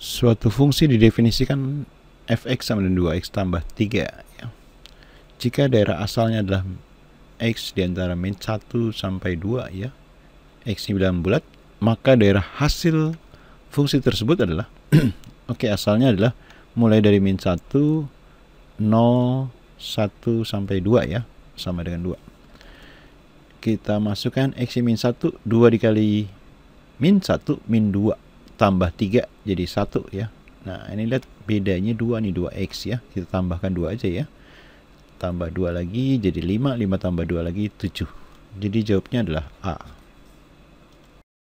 Suatu fungsi didefinisikan fx sama dengan 2x tambah 3 ya. Jika daerah asalnya adalah x di antara min 1 sampai 2 ya, x ini bilang bulat, maka daerah hasil fungsi tersebut adalah oke okay, asalnya adalah mulai dari min 1 0 1 sampai 2 ya, sama dengan 2 kita masukkan x min 1 2 dikali min 1 min 2 tambah 3 jadi 1 ya. Nah, ini lihat bedanya 2 nih, 2x ya. Kita tambahkan 2 aja ya. Tambah 2 lagi jadi 5, 5 tambah 2 lagi 7. Jadi jawabnya adalah A.